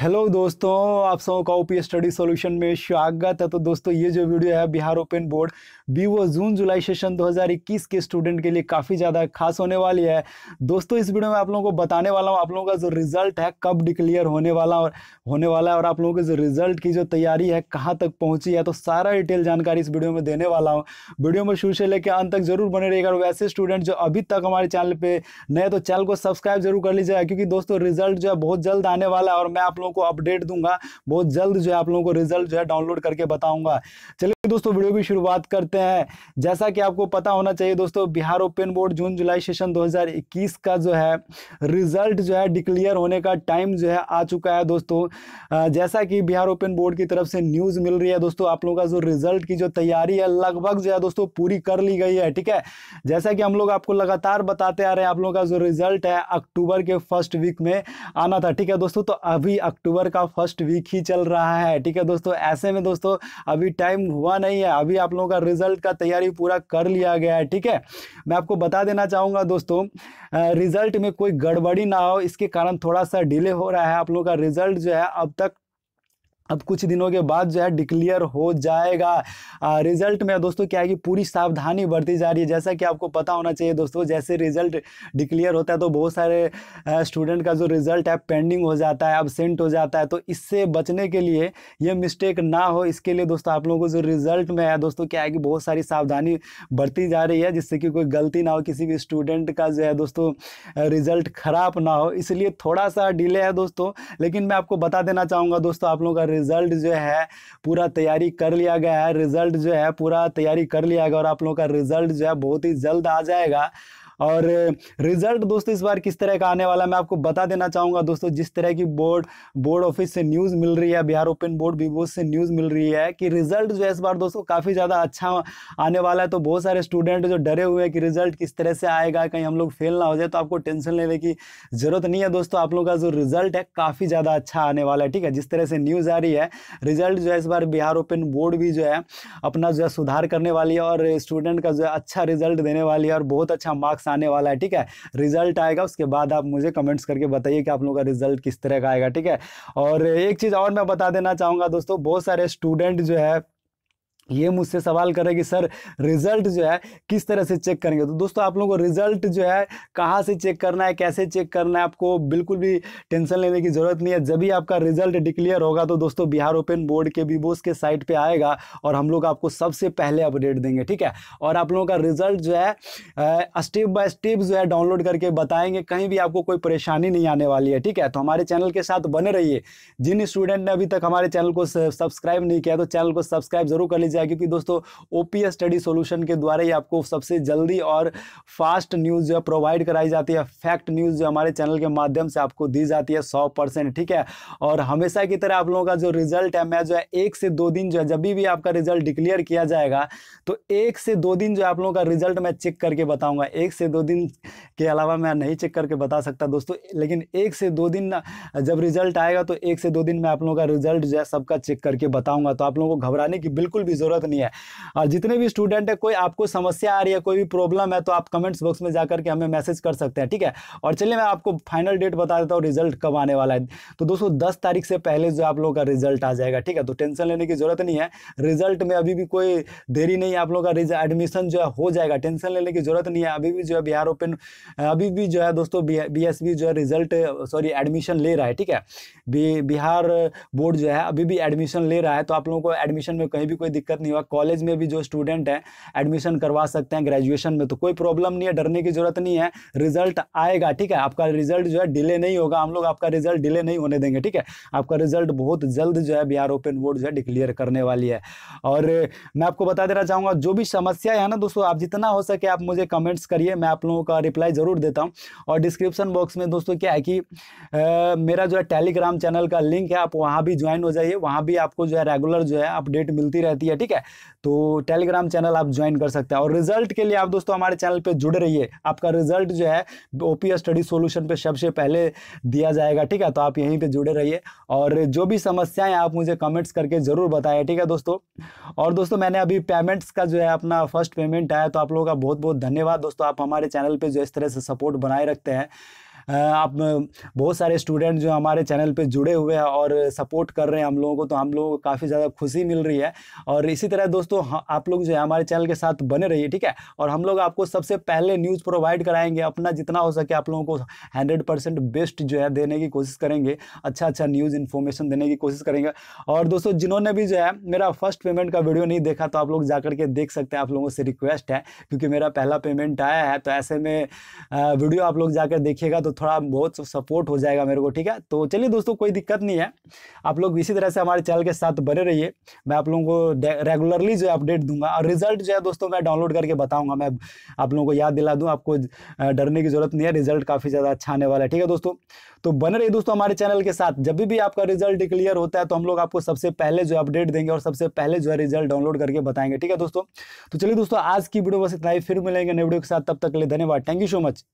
hello दोस्तों आप सबों का ओपी स्टडी सॉल्यूशन में स्वागत है तो दोस्तों ये जो वीडियो है बिहार ओपन बोर्ड बी वो जून जुलाई सेशन 2021 के स्टूडेंट के लिए काफ़ी ज़्यादा खास होने वाली है दोस्तों इस वीडियो में आप लोगों को बताने वाला हूँ आप लोगों का जो रिजल्ट है कब डिक्लेयर होने वाला और होने वाला है और आप लोगों के जो रिजल्ट की जो तैयारी है कहाँ तक पहुँची है तो सारा डिटेल जानकारी इस वीडियो में देने वाला हूँ वीडियो में शुरू से लेकर अंत तक जरूर बने रहिएगा और वैसे स्टूडेंट जो अभी तक हमारे चैनल पर नए तो चैनल को सब्सक्राइब जरूर कर लीजिएगा क्योंकि दोस्तों रिजल्ट जो है बहुत जल्द आने वाला है और मैं आप लोगों लोगों को अपडेट दूंगा बहुत जल्द जो है आप लोगों को रिजल्ट जो है डाउनलोड करके बताऊंगा चलिए दोस्तों वीडियो की शुरुआत करते हैं जैसा कि आपको पता होना चाहिए दोस्तों बिहार ओपन बोर्ड जून जुलाई सेशन 2021 का जो है रिजल्ट जो है डिक्लेयर होने का टाइम जो है आ चुका है दोस्तों जैसा कि बिहार ओपन बोर्ड की तरफ से न्यूज़ मिल रही है दोस्तों आप लोगों का जो रिजल्ट की जो तैयारी है लगभग जो है दोस्तों पूरी कर ली गई है ठीक है जैसा कि हम लोग आपको लगातार बताते आ रहे हैं आप लोगों का जो रिजल्ट है अक्टूबर के फर्स्ट वीक में आना था ठीक है दोस्तों तो अभी अक्टूबर का फर्स्ट वीक ही चल रहा है ठीक है दोस्तों ऐसे में दोस्तों अभी टाइम हुआ नहीं है अभी आप लोगों का रिजल्ट का तैयारी पूरा कर लिया गया है ठीक है मैं आपको बता देना चाहूँगा दोस्तों रिजल्ट में कोई गड़बड़ी ना हो इसके कारण थोड़ा सा डिले हो रहा है आप लोगों का रिजल्ट जो है अब तक अब कुछ दिनों के बाद जो है डिक्लियर हो जाएगा आ, रिजल्ट में दोस्तों क्या है कि पूरी सावधानी बरती जा रही है जैसा कि आपको पता होना चाहिए दोस्तों जैसे रिजल्ट डिक्लियर होता है तो बहुत सारे स्टूडेंट का जो रिजल्ट है पेंडिंग हो जाता है अबसेंट हो जाता है तो इससे बचने के लिए ये मिस्टेक ना हो इसके लिए दोस्तों आप लोगों को जो रिजल्ट में है दोस्तों क्या है कि बहुत सारी सावधानी बरती जा रही है जिससे कि कोई गलती ना हो किसी भी स्टूडेंट का जो है दोस्तों रिजल्ट खराब ना हो इसलिए थोड़ा सा डिले है दोस्तों लेकिन मैं आपको बता देना चाहूँगा दोस्तों आप लोगों का रिजल्ट जो है पूरा तैयारी कर लिया गया है रिजल्ट जो है पूरा तैयारी कर लिया गया और आप लोगों का रिजल्ट जो है बहुत ही जल्द आ जाएगा और रिजल्ट दोस्तों इस बार किस तरह का आने वाला मैं आपको बता देना चाहूँगा दोस्तों जिस तरह की बोर्ड बोर्ड ऑफिस से न्यूज़ मिल रही है बिहार ओपन बोर्ड बोर्ड से न्यूज़ मिल रही है कि रिजल्ट जो है इस बार दोस्तों काफ़ी ज़्यादा अच्छा आने वाला है तो बहुत सारे स्टूडेंट जो डरे हुए हैं कि रिजल्ट किस तरह से आएगा कहीं हम लोग फेल ना हो जाए तो आपको टेंशन लेने की ज़रूरत नहीं है दोस्तों आप लोगों का जो रिजल्ट है काफ़ी ज़्यादा अच्छा आने वाला है ठीक है जिस तरह से न्यूज़ आ रही है रिजल्ट जो है इस बार बिहार ओपन बोर्ड भी जो है अपना जो है सुधार करने वाली है और स्टूडेंट का जो है अच्छा रिजल्ट देने वाली है और बहुत अच्छा मार्क्स आने वाला है ठीक है रिजल्ट आएगा उसके बाद आप मुझे कमेंट्स करके बताइए कि आप लोगों का रिजल्ट किस तरह का आएगा ठीक है और एक चीज़ और मैं बता देना चाहूँगा दोस्तों बहुत सारे स्टूडेंट जो है ये मुझसे सवाल करें कि सर रिजल्ट जो है किस तरह से चेक करेंगे तो दोस्तों आप लोगों को रिजल्ट जो है कहाँ से चेक करना है कैसे चेक करना है आपको बिल्कुल भी टेंशन लेने की ज़रूरत नहीं है जब भी आपका रिजल्ट डिक्लेयर होगा तो दोस्तों बिहार ओपन बोर्ड के बीबोस के साइट पर आएगा और हम लोग आपको सबसे पहले अपडेट देंगे ठीक है और आप लोगों का रिजल्ट जो है स्टेप बाय स्टेप जो है डाउनलोड करके बताएंगे कहीं भी आपको कोई परेशानी नहीं आने वाली है ठीक है तो हमारे चैनल के साथ बने रहिए जिन स्टूडेंट ने अभी तक हमारे चैनल को सब्सक्राइब नहीं किया तो चैनल को सब्सक्राइब जरूर कर लीजिए जाए क्योंकि दोस्तों ओ स्टडी सोल्यूशन के द्वारा ही आपको सबसे जल्दी और फास्ट न्यूज़ जो है प्रोवाइड कराई जाती है फैक्ट न्यूज़ जो हमारे चैनल के माध्यम से आपको दी जाती है सौ ठीक है और हमेशा की तरह आप लोगों का जो रिजल्ट है मैं जो है एक से दो दिन जो है जब भी आपका रिजल्ट डिक्लेयर किया जाएगा तो एक से दो दिन जो आप लोगों का रिजल्ट मैं चेक करके बताऊंगा एक से दो दिन के अलावा मैं नहीं चेक करके बता सकता दोस्तों लेकिन एक से दो दिन जब रिजल्ट आएगा तो एक से दो दिन मैं आप लोगों का रिजल्ट जो है सबका चेक करके बताऊंगा तो आप लोगों को घबराने की बिल्कुल भी जरूरत जरूरत नहीं है और जितने भी स्टूडेंट है कोई आपको समस्या आ रही है कोई भी प्रॉब्लम है तो आप कमेंट्स बॉक्स में जाकर के हमें मैसेज कर सकते हैं ठीक है और चलिए मैं आपको फाइनल डेट बता देता हूँ रिजल्ट कब आने वाला है तो दोस्तों दस तारीख से पहले जो आप लोगों का रिजल्ट आ जाएगा ठीक है तो टेंशन लेने की जरूरत नहीं है रिजल्ट में अभी भी कोई देरी नहीं है आप लोगों का एडमिशन जो है हो जाएगा टेंशन लेने की जरूरत नहीं है अभी भी जो है बिहार ओपन अभी भी जो है दोस्तों बी एस जो है रिजल्ट सॉरी एडमिशन ले रहा है ठीक है बिहार बोर्ड जो है अभी भी एडमिशन ले रहा है तो आप लोगों को एडमिशन में कहीं भी कोई दिक्कत दिक्कत नहीं होगा कॉलेज में भी जो स्टूडेंट है एडमिशन करवा सकते हैं ग्रेजुएशन में तो कोई प्रॉब्लम नहीं है डरने की जरूरत नहीं है रिजल्ट आएगा ठीक है आपका रिजल्ट जो है डिले नहीं होगा हम लोग आपका रिजल्ट डिले नहीं होने देंगे ठीक है आपका रिजल्ट बहुत जल्द जो है बिहार ओपन बोर्ड जो है डिक्लेयर करने वाली है और मैं आपको बता देना चाहूँगा जो भी समस्या है ना दोस्तों आप जितना हो सके आप मुझे कमेंट्स करिए मैं आप लोगों का रिप्लाई ज़रूर देता हूँ और डिस्क्रिप्शन बॉक्स में दोस्तों क्या है कि मेरा जो है टेलीग्राम चैनल का लिंक है आप वहाँ भी ज्वाइन हो जाइए वहाँ भी आपको जो है रेगुलर जो है अपडेट मिलती रहती है ठीक है तो टेलीग्राम चैनल आप ज्वाइन कर सकते हैं और रिजल्ट के लिए आप दोस्तों हमारे चैनल पर जुड़े रहिए आपका रिजल्ट जो है ओपी स्टडी सोल्यूशन पर सबसे पहले दिया जाएगा ठीक है तो आप यहीं पर जुड़े रहिए और जो भी समस्याएं आप मुझे कमेंट्स करके ज़रूर बताएं ठीक है दोस्तों और दोस्तों मैंने अभी पेमेंट्स का जो है अपना फर्स्ट पेमेंट आया तो आप लोगों का बहुत बहुत धन्यवाद दोस्तों आप हमारे चैनल पर जो इस तरह से सपोर्ट बनाए रखते हैं आप बहुत सारे स्टूडेंट जो हमारे चैनल पे जुड़े हुए हैं और सपोर्ट कर रहे हैं हम लोगों को तो हम लोगों को काफ़ी ज़्यादा खुशी मिल रही है और इसी तरह दोस्तों आप लोग जो है हमारे चैनल के साथ बने रहिए ठीक है और हम लोग आपको सबसे पहले न्यूज़ प्रोवाइड कराएंगे अपना जितना हो सके आप लोगों को हंड्रेड बेस्ट जो है देने की कोशिश करेंगे अच्छा अच्छा न्यूज़ इन्फॉर्मेशन देने की कोशिश करेंगे और दोस्तों जिन्होंने भी जो है मेरा फर्स्ट पेमेंट का वीडियो नहीं देखा तो आप लोग जा के देख सकते हैं आप लोगों से रिक्वेस्ट है क्योंकि मेरा पहला पेमेंट आया है तो ऐसे में वीडियो आप लोग जाकर देखिएगा तो थोड़ा बहुत सपोर्ट हो जाएगा मेरे को ठीक है तो चलिए दोस्तों कोई दिक्कत नहीं है आप लोग इसी तरह से हमारे चैनल के साथ बने रहिए मैं आप लोगों को रेगुलरली जो है अपडेट दूंगा और रिजल्ट जो है दोस्तों मैं डाउनलोड करके बताऊँगा मैं आप लोगों को याद दिला दूँ आपको डरने की जरूरत नहीं है रिजल्ट काफ़ी ज़्यादा अच्छा आने वाला है ठीक है दोस्तों तो बने रहिए दोस्तों हमारे चैनल के साथ जब भी आपका रिजल्ट क्लियर होता है तो हम लोग आपको सबसे पहले जो अपडेट देंगे और सबसे पहले जो है रिजल्ट डाउनलोड करके बताएंगे ठीक है दोस्तों तो चलिए दोस्तों आज की वीडियो बस इतना ही फिर मिलेंगे नई वीडियो के साथ तब तक के लिए धन्यवाद थैंक यू सो मच